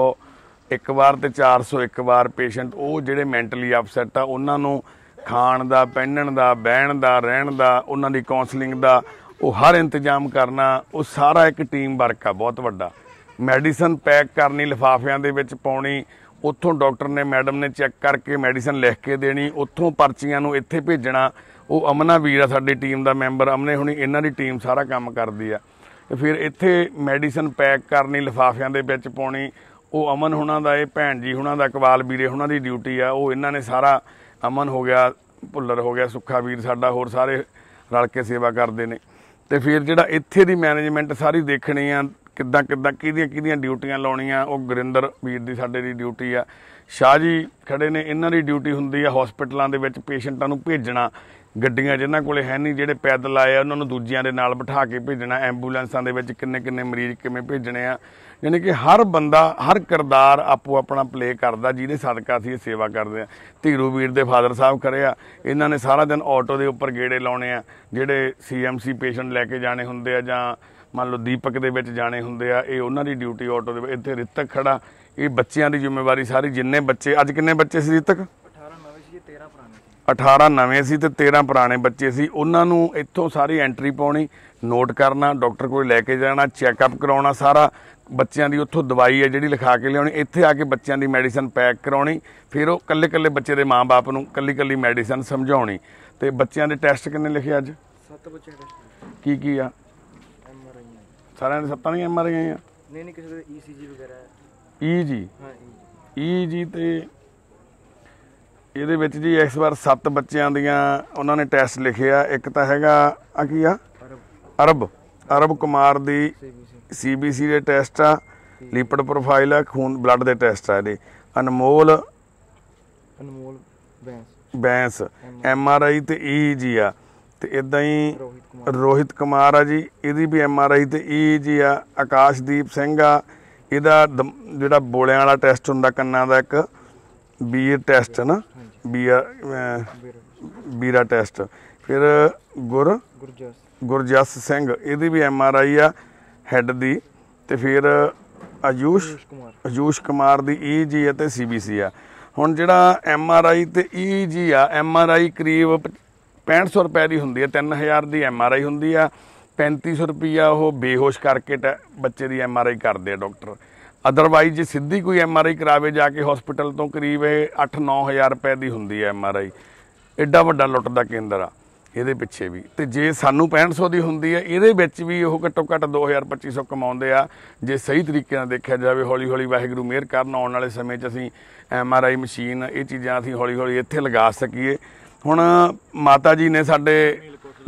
ਇੱਕ ਵਾਰ ਤੇ 401 ਵਾਰ ਪੇਸ਼ੈਂਟ ਉਹ ਜਿਹੜੇ ਮੈਂਟਲੀ ਅਪਸੈਟ ਆ ਉਹਨਾਂ ਨੂੰ ਖਾਣ ਦਾ ਪਹਿਨਣ ਦਾ ਬਹਿਣ ਦਾ ਰਹਿਣ ਦਾ ਉਹਨਾਂ ਦੀ ਕਾਉਂਸਲਿੰਗ ਦਾ ਉਹ ਹਰ ਇੰਤਜ਼ਾਮ ਕਰਨਾ ਉਹ ਸਾਰਾ ਇੱਕ ਟੀਮ ਵਰਕ ਆ ਬਹੁਤ ਵੱਡਾ ਮੈਡੀਸਨ ਪੈਕ ਕਰਨੀ ਲਿਫਾਫਿਆਂ ਦੇ ਵਿੱਚ ਪਾਉਣੀ ਉੱਥੋਂ ਡਾਕਟਰ ਨੇ ਮੈਡਮ ਨੇ ਚੈੱਕ ਕਰਕੇ ਮੈਡੀਸਨ ਲਿਖ ਕੇ ਦੇਣੀ ਉੱਥੋਂ ਪਰਚੀਆਂ ਨੂੰ ਇੱਥੇ ਭੇਜਣਾ ਉਹ ਅਮਨਾ ਵੀਰ ਆ ਸਾਡੀ ਟੀਮ ਦਾ ਮੈਂਬਰ ਅਮਨੇ ਹੁਣੀ ਇਹਨਾਂ ਦੀ ਟੀਮ ਸਾਰਾ ਕੰਮ ਕਰਦੀ ਆ ਤੇ ਫਿਰ ਇੱਥੇ ਮੈਡੀਸਨ ਪੈਕ ਕਰਨੀ ਲਿਫਾਫਿਆਂ ਦੇ ਵਿੱਚ ਪਾਉਣੀ ਉਹ ਅਮਨ ਹੁਣਾਂ ਦਾ ਇਹ ਭੈਣ ਜੀ ਹੁਣਾਂ ਦਾ ਕਵਾਲ ਵੀਰੇ ਹੁਣਾਂ ਦੀ ਡਿਊਟੀ ਆ ਉਹ ਇਹਨਾਂ ਨੇ ਸਾਰਾ ਅਮਨ ਹੋ ਗਿਆ ਭੁੱਲਰ ਹੋ ਗਿਆ ਸੁੱਖਾ ਵੀਰ ਸਾਡਾ ਹੋਰ ਸਾਰੇ ਰਲ ਕੇ ਸੇਵਾ ਕਰਦੇ ਨੇ ਤੇ ਫਿਰ ਜਿਹੜਾ ਇੱਥੇ ਦੀ ਮੈਨੇਜਮੈਂਟ ਸਾਰੀ ਦੇਖਣੀ ਆ ਕਿੱਦਾਂ ਕਿੱਦਾਂ ਕਿਹਦੀਆਂ ਕਿਹਦੀਆਂ ਡਿਊਟੀਆਂ ਲਾਉਣੀਆਂ ਉਹ ਗੁਰਿੰਦਰ ਵੀਰ ਦੀ ਸਾਡੇ ਦੀ ਡਿਊਟੀ ਆ ਸ਼ਾਹ ਜੀ ਖੜੇ ਨੇ ਇਹਨਾਂ ਦੀ ਡਿਊਟੀ ਹੁੰਦੀ ਆ ਹਸਪੀਟਲਾਂ ਦੇ ਵਿੱਚ ਪੇਸ਼ੈਂਟਾਂ ਨੂੰ ਭੇਜਣਾ ਗੱਡੀਆਂ ਜਿਨ੍ਹਾਂ ਕੋਲੇ ਹੈ ਨਹੀਂ ਜਿਹੜੇ ਪੈਦਲ ਆਏ ਆ ਉਹਨਾਂ ਨੂੰ ਦੂਜਿਆਂ ਦੇ ਨਾਲ ਬਿਠਾ ਕੇ ਭੇਜਣਾ ਐਂਬੂਲੈਂਸਾਂ ਦੇ ਵਿੱਚ ਕਿੰਨੇ ਕਿੰਨੇ ਮਰੀਜ਼ ਕਿਵੇਂ ਭੇਜਣੇ ਆ ਯਾਨੀ ਕਿ ਹਰ ਬੰਦਾ ਹਰ ਕਿਰਦਾਰ ਆਪੋ ਆਪਣਾ ਪਲੇ ਕਰਦਾ ਜਿਹਦੇ ਸਦਕਾ ਸੀ ਸੇਵਾ ਕਰਦੇ ਆ ਧੀਰੂ ਵੀਰ ਦੇ ਫਾਦਰ ਸਾਹਿਬ ਕਰਿਆ ਇਹਨਾਂ ਨੇ ਸਾਰਾ ਦਿਨ ਆਟੋ ਦੇ ਉੱਪਰ ਗੇੜੇ ਲਾਉਣੇ ਆ ਜਿਹੜੇ ਸੀਐਮਸੀ ਪੇਸ਼ੈਂਟ ਲੈ ਕੇ ਜਾਣੇ ਹੁੰਦੇ ਆ ਜਾਂ ਮੰਨ ਲਓ ਦੀਪਕ ਦੇ ਵਿੱਚ ਜਾਣੇ ਹੁੰਦੇ ਆ ਇਹ ਉਹਨਾਂ ਦੀ ਡਿਊਟੀ ਆਟੋ ਦੇ ਇੱਥੇ ਰਿਤਕ ਖੜਾ ਇਹ ਬੱਚਿਆਂ ਦੀ ਜ਼ਿੰਮੇਵਾਰੀ ਸਾਰੀ ਜਿੰਨੇ ਬੱਚੇ ਅੱਜ ਕਿੰਨੇ ਬੱਚੇ ਸੀ ਰਿਤਕ 18 ਨਵੇਂ ਸੀ ਤੇ 13 ਪੁਰਾਣੇ ਬੱਚੇ ਸੀ ਉਹਨਾਂ ਨੂੰ ਇੱਥੋਂ ਸਾਰੀ ਐਂਟਰੀ ਪਾਉਣੀ ਨੋਟ ਕਰਨਾ ਡਾਕਟਰ ਕੋਲ ਲੈ ਕੇ ਜਾਣਾ ਚੈੱਕਅਪ ਕਰਾਉਣਾ ਸਾਰਾ ਬੱਚਿਆਂ ਦੀ ਉੱਥੋਂ ਦਵਾਈ ਹੈ ਜਿਹੜੀ ਲਿਖਾ ਕੇ ਲਿਆਉਣੀ ਇੱਥੇ ਆ ਕੇ ਬੱਚਿਆਂ ਦੀ ਮੈਡੀਸਨ ਪੈਕ ਕਰਾਉਣੀ ਫਿਰ ਉਹ ਕੱਲੇ-ਕੱਲੇ ਬੱਚੇ ਦੇ ਮਾਪੇ ਨੂੰ ਕੱਲੀ-ਕੱਲੀ ਮੈਡੀਸਨ ਸਮਝਾਉਣੀ ਤੇ ਬੱਚਿਆਂ ਦੇ ਟੈਸਟ ਕਿੰਨੇ ਲਿਖੇ ਅੱਜ 7 ਬੱਚੇ ਦੇ ਕੀ ਕੀ ਆ ਸਾਰਿਆਂ ਦੇ ਸੱਤਾਂ ਦੀਆਂ ਐਮਆਰਆਈ ਆ ਨਹੀਂ ਨਹੀਂ ਕਿਸੇ ਦੇ ਈਸੀਜੀ e ਵਗੈਰਾ ਈਜੀ e ਹਾਂ ਈਜੀ e ਤੇ ਇਹਦੇ ਵਿੱਚ ਜੀ ਇਸ ਵਾਰ 7 ਬੱਚਿਆਂ ਦੀਆਂ ਉਹਨਾਂ ਨੇ ਟੈਸਟ ਲਿਖਿਆ ਇੱਕ ਤਾਂ ਹੈਗਾ ਆ ਕੀ ਆ ਅਰਬ ਅਰਬ ਕੁਮਾਰ ਦੀ ਸੀਬੀਸੀ ਦੇ ਟੈਸਟ ਆ ਲਿਪਿਡ ਪ੍ਰੋਫਾਈਲ ਆ ਖੂਨ ਬਲੱਡ ਦੇ ਟੈਸਟ ਆ ਇਹਦੇ Anmol Anmol Bains Bains M R I ਤੇ ਈਜੀ e ਆ ਤੇ ਇਦਾਂ ਹੀ ਰੋਹਿਤ ਕੁਮਾਰ ਆ ਜੀ ਇਹਦੀ ਵੀ ਐਮ ਆਰ ਆਈ ਤੇ ਈਜੀ e ਆ ਆਕਾਸ਼ਦੀਪ ਸਿੰਘ ਆ ਇਹਦਾ ਜਿਹੜਾ ਬੋਲਿਆਂ ਵਾਲਾ ਟੈਸਟ ਹੁੰਦਾ ਕੰਨਾਂ ਦਾ ਇੱਕ ਬੀਅਰ ਟੈਸਟ ਹੈ ਨਾ ਬੀਆ ਬੀਰਾ ਟੈਸਟ ਫਿਰ ਗੁਰ ਗੁਰਜਸ ਸਿੰਘ ਇਹਦੀ ਵੀ ਐਮ ਆਰ ਆਈ ਆ ਹੈੱਡ ਦੀ ਤੇ ਫਿਰ ਆਯੂਸ਼ ਅਯੂਸ਼ ਕੁਮਾਰ ਦੀ ਜੀ ਅਤੇ ਸੀ ਆ ਹੁਣ ਜਿਹੜਾ ਐਮ ਆਰ ਆਈ ਤੇ ਜੀ e ਆ ਐਮ ਆਰ ਆਈ ਕਰੀਬ 6500 ਰੁਪਏ ਦੀ ਹੁੰਦੀ ਆ 3000 ਦੀ ਐਮ ਆਰ ਆਈ ਹੁੰਦੀ ਆ 3500 ਰੁਪਿਆ ਉਹ ਬੇਹੋਸ਼ ਕਰਕੇ ਬੱਚੇ ਦੀ ਐਮ ਆਰ ਆਈ ਕਰਦੇ ਆ ਡਾਕਟਰ ਅਦਰਵਾਈਜ਼ ਜੇ ਸਿੱਧੀ ਕੋਈ ਐਮ ਆਰ ਆਈ ਕਰਾਵੇ ਜਾ ਕੇ ਹਸਪੀਟਲ ਤੋਂ ਕਰੀਬ ਇਹ 8-9000 ਰੁਪਏ ਦੀ ਹੁੰਦੀ ਹੈ ਐਮ ਆਰ ਆਈ ਐਡਾ ਵੱਡਾ ਲੁੱਟ ਦਾ ਕੇਂਦਰ ਆ ਇਹਦੇ ਪਿੱਛੇ ਵੀ ਤੇ ਜੇ ਸਾਨੂੰ 6500 ਦੀ ਹੁੰਦੀ ਹੈ ਇਹਦੇ ਵਿੱਚ ਵੀ ਉਹ ਘੱਟੋ ਘੱਟ 2000-2500 ਕਮਾਉਂਦੇ ਆ ਜੇ ਸਹੀ ਤਰੀਕੇ ਨਾਲ ਦੇਖਿਆ ਜਾਵੇ ਹੌਲੀ-ਹੌਲੀ ਵਾਹਿਗੁਰੂ ਮਿਹਰ ਕਰਨ ਆਉਣ ਵਾਲੇ ਸਮੇਂ 'ਚ ਅਸੀਂ ਐਮ ਆਰ ਆਈ ਮਸ਼ੀਨ ਇਹ ਚੀਜ਼ਾਂ ਅਸੀਂ ਹੌਲੀ-ਹੌਲੀ ਇੱਥੇ ਲਗਾ ਸਕੀਏ ਹੁਣ ਮਾਤਾ ਜੀ ਨੇ ਸਾਡੇ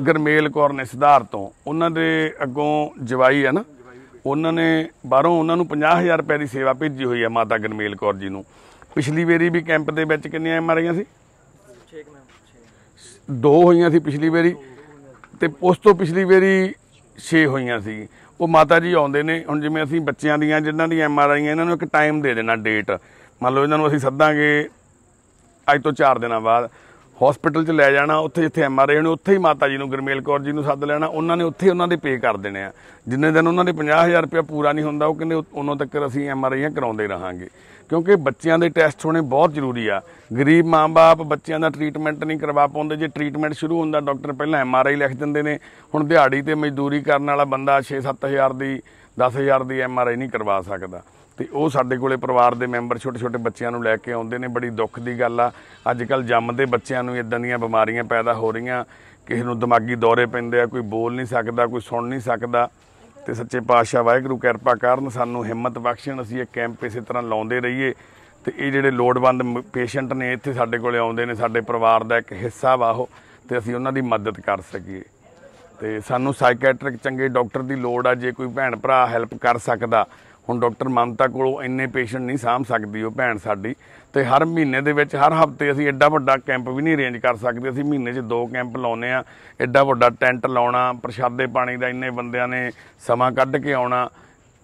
ਗਰਮੇਲ ਕੌਰ ਨੇ ਸਿਧਾਰਤੋਂ ਤੋਂ ਉਹਨਾਂ ਦੇ ਅੱਗੋਂ ਜਵਾਈ ਹੈ ਨਾ ਉਹਨਾਂ ਨੇ ਬਾਹਰੋਂ ਉਹਨਾਂ ਨੂੰ 50000 ਰੁਪਏ ਦੀ ਸੇਵਾ ਭੇਜੀ ਹੋਈ ਹੈ ਮਾਤਾ ਗਨਮੇਲ ਕੌਰ ਜੀ ਨੂੰ ਪਿਛਲੀ ਵਾਰੀ ਵੀ ਕੈਂਪ ਦੇ ਵਿੱਚ ਕਿੰਨੀਆਂ ਮਾਰੀਆਂ ਸੀ 6 ਦੋ ਹੋਈਆਂ ਸੀ ਪਿਛਲੀ ਵਾਰੀ ਤੇ ਉਸ ਤੋਂ ਪਿਛਲੀ ਵਾਰੀ 6 ਹੋਈਆਂ ਸੀ ਉਹ ਮਾਤਾ ਜੀ ਆਉਂਦੇ ਨੇ ਹੁਣ ਜਿਵੇਂ ਅਸੀਂ ਬੱਚਿਆਂ ਦੀਆਂ ਜਿਨ੍ਹਾਂ ਦੀਆਂ ਆਈਆਂ ਇਹਨਾਂ ਨੂੰ ਇੱਕ ਟਾਈਮ ਦੇ ਦੇਣਾ ਡੇਟ ਮੰਨ ਲਓ ਇਹਨਾਂ ਨੂੰ ਅਸੀਂ ਸੱਦਾਂਗੇ ਅੱਜ ਤੋਂ 4 ਦਿਨਾਂ ਬਾਅਦ ਹਸਪੀਟਲ 'ਚ ਲੈ ਜਾਣਾ ਉੱਥੇ ਜਿੱਥੇ ਐਮਆਰਏ ਨੇ ਉੱਥੇ ਹੀ ਮਾਤਾ ਜੀ ਨੂੰ ਗਰਮੇਲ ਕੌਰ ਜੀ ਨੂੰ ਸੱਦ ਲੈਣਾ ਉਹਨਾਂ ਨੇ ਉੱਥੇ ਉਹਨਾਂ ਦੇ ਪੇ ਕਰ ਦੇਣੇ ਆ ਜਿੰਨੇ ਦਿਨ ਉਹਨਾਂ ਦੇ 50000 ਰੁਪਏ ਪੂਰਾ ਨਹੀਂ ਹੁੰਦਾ ਉਹ ਕਹਿੰਦੇ ਉਹਨਾਂ ਤੱਕ ਅਸੀਂ ਐਮਆਰਆਈਆਂ ਕਰਾਉਂਦੇ ਰਹਾਂਗੇ ਕਿਉਂਕਿ ਬੱਚਿਆਂ ਦੇ ਟੈਸਟ ਹੋਣੇ ਬਹੁਤ ਜ਼ਰੂਰੀ ਆ ਗਰੀਬ ਮਾਂ-ਬਾਪ ਬੱਚਿਆਂ ਦਾ ਟ੍ਰੀਟਮੈਂਟ ਨਹੀਂ ਕਰਵਾ ਪਾਉਂਦੇ ਜੇ ਟ੍ਰੀਟਮੈਂਟ ਸ਼ੁਰੂ ਹੁੰਦਾ ਡਾਕਟਰ ਪਹਿਲਾਂ ਐਮਆਰਆਈ ਲਿਖ ਦਿੰਦੇ ਨੇ ਹੁਣ ਦਿਹਾੜੀ ਤੇ ਮਜ਼ਦੂਰੀ ਕਰਨ ਵਾਲਾ ਬੰਦਾ 6-7000 ਦੀ 10000 ਦੀ ਐਮਆਰਆਈ ਨਹੀਂ ਕਰਵਾ ਸਕਦਾ ਤੇ ਉਹ ਸਾਡੇ ਕੋਲੇ ਪਰਿਵਾਰ ਦੇ ਮੈਂਬਰ ਛੋਟੇ ਛੋਟੇ ਬੱਚਿਆਂ ਨੂੰ ਲੈ ਕੇ ਆਉਂਦੇ ਨੇ ਬੜੀ ਦੁੱਖ ਦੀ ਗੱਲ ਆ ਅੱਜ ਕੱਲ ਜੰਮਦੇ ਬੱਚਿਆਂ ਨੂੰ ਇਦਾਂ ਦੀਆਂ ਬਿਮਾਰੀਆਂ ਪੈਦਾ ਹੋ ਰਹੀਆਂ ਕਿਸੇ ਨੂੰ ਦਿਮਾਗੀ ਦੌਰੇ ਪੈਂਦੇ ਆ ਕੋਈ ਬੋਲ ਨਹੀਂ ਸਕਦਾ ਕੋਈ ਸੁਣ ਨਹੀਂ ਸਕਦਾ ਤੇ ਸੱਚੇ ਪਾਤਸ਼ਾਹ ਵਾਹਿਗੁਰੂ ਕਿਰਪਾ ਕਰਨ ਸਾਨੂੰ ਹਿੰਮਤ ਬਖਸ਼ਣ ਅਸੀਂ ਇਹ ਕੈਂਪ ਇਸੇ ਤਰ੍ਹਾਂ ਲਾਉਂਦੇ ਰਹੀਏ ਤੇ ਇਹ ਜਿਹੜੇ ਲੋੜਵੰਦ ਪੇਸ਼ੈਂਟ ਨੇ ਇੱਥੇ ਸਾਡੇ ਕੋਲੇ ਆਉਂਦੇ ਨੇ ਸਾਡੇ ਪਰਿਵਾਰ ਦਾ ਇੱਕ ਹਿੱਸਾ ਵਾ ਉਹ ਤੇ ਅਸੀਂ ਉਹਨਾਂ ਦੀ ਮਦਦ ਕਰ ਸਕੀਏ ਤੇ ਸਾਨੂੰ ਸਾਈਕੈਟ੍ਰਿਕ ਚੰਗੇ ਡਾਕਟਰ ਦੀ ਲੋੜ ਆ ਜੇ ਕੋਈ ਭੈਣ ਭਰਾ ਹੈਲਪ ਕਰ ਸਕਦਾ ਹੁਣ ਡਾਕਟਰ ਮਮਤਾ ਕੋਲੋਂ ਇੰਨੇ ਪੇਸ਼ੈਂਟ ਨਹੀਂ ਸਾਂਭ ਸਕਦੀ ਉਹ ਭੈਣ ਸਾਡੀ ਤੇ ਹਰ ਮਹੀਨੇ ਦੇ ਵਿੱਚ ਹਰ ਹਫਤੇ ਅਸੀਂ ਐਡਾ ਵੱਡਾ ਕੈਂਪ ਵੀ ਨਹੀਂ ਅਰੇਂਜ ਕਰ ਸਕਦੇ ਅਸੀਂ ਮਹੀਨੇ 'ਚ ਦੋ ਕੈਂਪ ਲਾਉਨੇ ਆ ਐਡਾ ਵੱਡਾ ਟੈਂਟ ਲਾਉਣਾ ਪ੍ਰਸ਼ਾਦੇ ਪਾਣੀ ਦਾ ਇੰਨੇ ਬੰਦਿਆਂ ਨੇ ਸਮਾਂ ਕੱਢ ਕੇ ਆਉਣਾ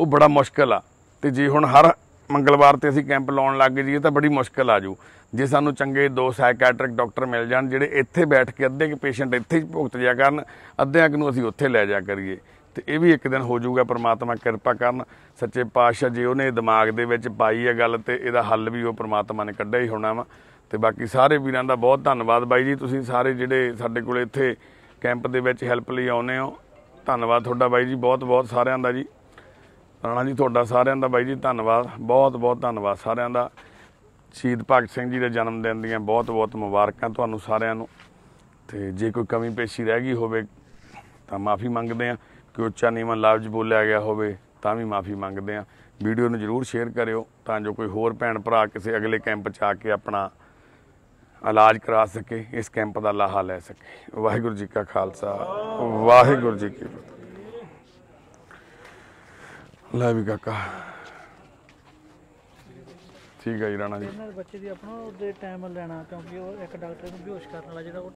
ਉਹ ਬੜਾ ਮੁਸ਼ਕਲ ਆ ਤੇ ਜੇ ਹੁਣ ਹਰ ਮੰਗਲਵਾਰ ਤੇ ਅਸੀਂ ਕੈਂਪ ਲਾਉਣ ਲੱਗ ਜਾਈਏ ਤਾਂ ਬੜੀ ਮੁਸ਼ਕਲ ਆ ਜੂ ਜੇ ਸਾਨੂੰ ਚੰਗੇ ਦੋ ਸਾਈਕੈਟ੍ਰਿਕ ਡਾਕਟਰ ਮਿਲ ਜਾਣ ਜਿਹੜੇ ਇੱਥੇ ਬੈਠ ਕੇ ਅੱਧੇ ਕੇ ਪੇਸ਼ੈਂਟ ਇੱਥੇ ਹੀ ਭੁਗਤ ਜਾ ਕਰਨ ਅੱਧਿਆਂ ਨੂੰ ਅਸੀਂ ਉੱਥੇ ਲੈ ਜਾ ਕਰੀਏ ਤੇ ਇਹ ਵੀ ਇੱਕ ਦਿਨ ਹੋ ਜਾਊਗਾ ਪ੍ਰਮਾਤਮਾ ਕਿਰਪਾ ਕਰਨ ਸੱਚੇ ਪਾਤਸ਼ਾਹ ਜੀ ਉਹਨੇ ਦਿਮਾਗ ਦੇ ਵਿੱਚ ਪਾਈ ਹੈ ਗੱਲ ਤੇ ਇਹਦਾ ਹੱਲ ਵੀ ਉਹ ਪ੍ਰਮਾਤਮਾ ਨੇ ਕੱਢਿਆ ਹੀ ਹੋਣਾ ਵਾ ਤੇ ਬਾਕੀ ਸਾਰੇ ਵੀਰਾਂ ਦਾ ਬਹੁਤ ਧੰਨਵਾਦ ਬਾਈ ਜੀ ਤੁਸੀਂ ਸਾਰੇ ਜਿਹੜੇ ਸਾਡੇ ਕੋਲ ਇੱਥੇ ਕੈਂਪ ਦੇ ਵਿੱਚ ਹੈਲਪ ਲਈ ਆਉਨੇ ਹੋ ਧੰਨਵਾਦ ਤੁਹਾਡਾ ਬਾਈ ਜੀ ਬਹੁਤ ਬਹੁਤ ਸਾਰਿਆਂ ਦਾ ਜੀ ਰਾਣਾ ਜੀ ਤੁਹਾਡਾ ਸਾਰਿਆਂ ਦਾ ਬਾਈ ਜੀ ਧੰਨਵਾਦ ਬਹੁਤ ਬਹੁਤ ਧੰਨਵਾਦ ਸਾਰਿਆਂ ਦਾ ਸ਼ਹੀਦ ਭਗਤ ਸਿੰਘ ਜੀ ਦੇ ਜਨਮ ਦਿਨ ਦੀਆਂ ਬਹੁਤ ਬਹੁਤ ਮੁਬਾਰਕਾਂ ਤੁਹਾਨੂੰ ਸਾਰਿਆਂ ਨੂੰ ਤੇ ਜੇ ਕੋਈ ਕਮੀ ਪੇਸ਼ੀ ਰਹਿ ਗਈ ਹੋਵੇ ਤਾਂ ਮਾਫੀ ਮੰਗਦੇ ਆਂ ਕੋਈ ਉੱਚਾ ਨੀਵਾਂ ਲਫ਼ਜ਼ ਬੋਲਿਆ ਗਿਆ ਹੋਵੇ ਤਾਂ ਵੀ ਮਾਫੀ ਮੰਗਦੇ ਆ ਵੀਡੀਓ ਨੂੰ ਜਰੂਰ ਸ਼ੇਅਰ ਕਰਿਓ ਤਾਂ ਜੋ ਕੋਈ ਹੋਰ ਭੈਣ ਭਰਾ ਕਿਸੇ ਅਗਲੇ ਕੈਂਪ 'ਚ ਆ ਕੇ ਆਪਣਾ ਇਲਾਜ ਕਰਾ ਸਕੇ ਇਸ ਕੈਂਪ ਦਾ ਲਾਹਾ ਲੈ ਸਕੇ ਵਾਹਿਗੁਰੂ ਜੀ ਕਾ ਖਾਲਸਾ ਵਾਹਿਗੁਰੂ ਜੀ ਕੀ ਫਤਿਹ ਲੈ ਵੀ ਕਾਕਾ ਠੀਕ ਹੈ ਜੀ ਰਾਣਾ ਜੀ ਬੱਚੇ ਦੀ ਆਪਣਾ ਉਹਦੇ ਟਾਈਮ ਲੈਣਾ ਕਿਉਂਕਿ ਉਹ ਇੱਕ ਡਾਕਟਰ ਨੂੰ ਬੇਹੋਸ਼ ਕਰਨ ਵਾਲਾ ਜਿਹੜਾ